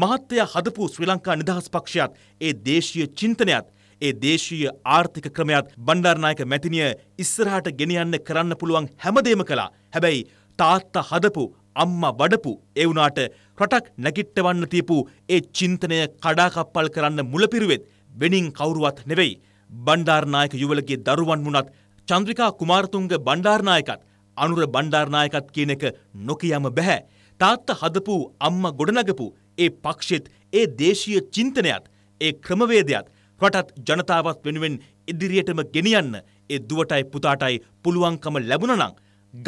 මහත්තයා හදපු ශ්‍රී ලංකා නිදහස් පක්ෂයත් ඒ දේශීය චින්තනයත් ඒ දේශීය ආර්ථික ක්‍රමයත් බණ්ඩාරනායක මැතිනිය ඉස්සරහට ගෙනියන්න කරන්න පුළුවන් හැමදේම කළා. හැබැයි තාත්තා හදපු අම්මා වඩපු ඒ වුණාට රටක් නැගිට්ටවන්න තියපු ඒ චින්තනය කඩාකප්පල් කරන්න මුලපිරුවෙත් වෙනින් කවුරුවත් නෙවෙයි. බණ්ඩාරනායක යුවලගේ දරුවන් වුණත් චන්ද්‍රිකා කුමාරතුංග බණ්ඩාරනායකත් අනුර බණ්ඩාරනායකත් කියන එක නොකියම බැහැ. තාත්තා හදපු අම්මා ගොඩනගපු ඒ පක්ෂෙත් ඒ දේශීය චින්තනයත් ඒ ක්‍රමවේදයත් රටත් ජනතාවත් වෙනුවෙන් ඉදිරියටම ගෙනියන්න ඒ දුවටයි පුතාටයි පුළුවන්කම ලැබුණනම්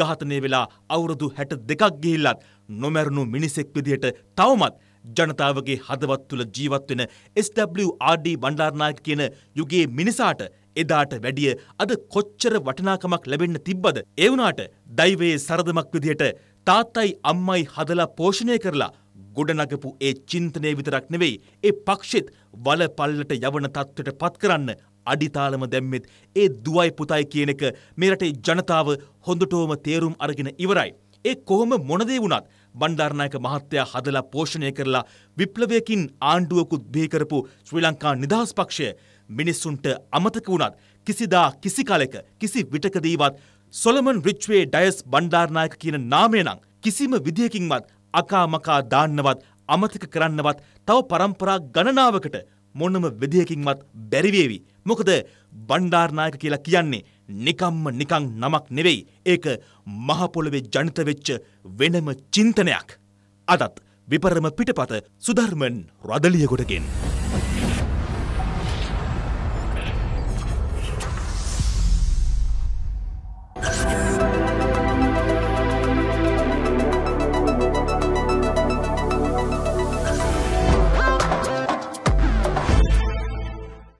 ඝාතනය වෙලා අවුරුදු 62ක් ගිහිල්ලත් නොමැරුණු මිනිසෙක් විදිහට තවමත් ජනතාවගේ හදවත් තුළ ජීවත් වෙන SWRD බණ්ඩාරනායක කියන යුගයේ මිනිසාට එදාට වැඩිය අද කොච්චර වටිනාකමක් ලැබෙන්න තිබ්බද ඒ වුණාට දෛවයේ සරදමක් විදිහට තාත්තයි අම්මයි හදලා පෝෂණය කරලා ගොඩනගපු ඒ චින්තනය විතරක් නෙවෙයි ඒ පක්ෂෙත් වලපල්ලට යවන තත්ත්වයට පත් කරන්න අඩිතාලම දැම්මෙත් ඒ දුවයි පුතයි කියන එක මේ රටේ ජනතාව හොඳටම තේරුම් අරගෙන ඉවරයි. ඒ කොහොම මොනදේ වුණත් බණ්ඩාරනායක මහත්තයා හදලා පෝෂණය කරලා විප්ලවයකින් ආණ්ඩුවකුත් බිහි කරපු ශ්‍රී ලංකා නිදහස් පක්ෂය මිනිස්සුන්ට අමතක වුණත් කිසිදා කිසි කාලෙක කිසි විටකදීවත් සොලමන් රිච්වේ ඩයස් බණ්ඩාරනායක කියන නාමය නම් කිසිම විදිහකින්වත් අකාමකා දාන්නවත් අමතක කරන්නවත් තව પરම්පරා ගණනාවකට මොනම විදියකින්වත් බැරි වේවි. මොකද බණ්ඩාරනායක කියලා කියන්නේ නිකම්ම නිකං නමක් නෙවෙයි. ඒක මහ පොළවේ ජනිත වෙච්ච වෙනම චින්තනයක්. අදත් විපරම පිටපත සුධර්මන් රදලියකොටගෙන්.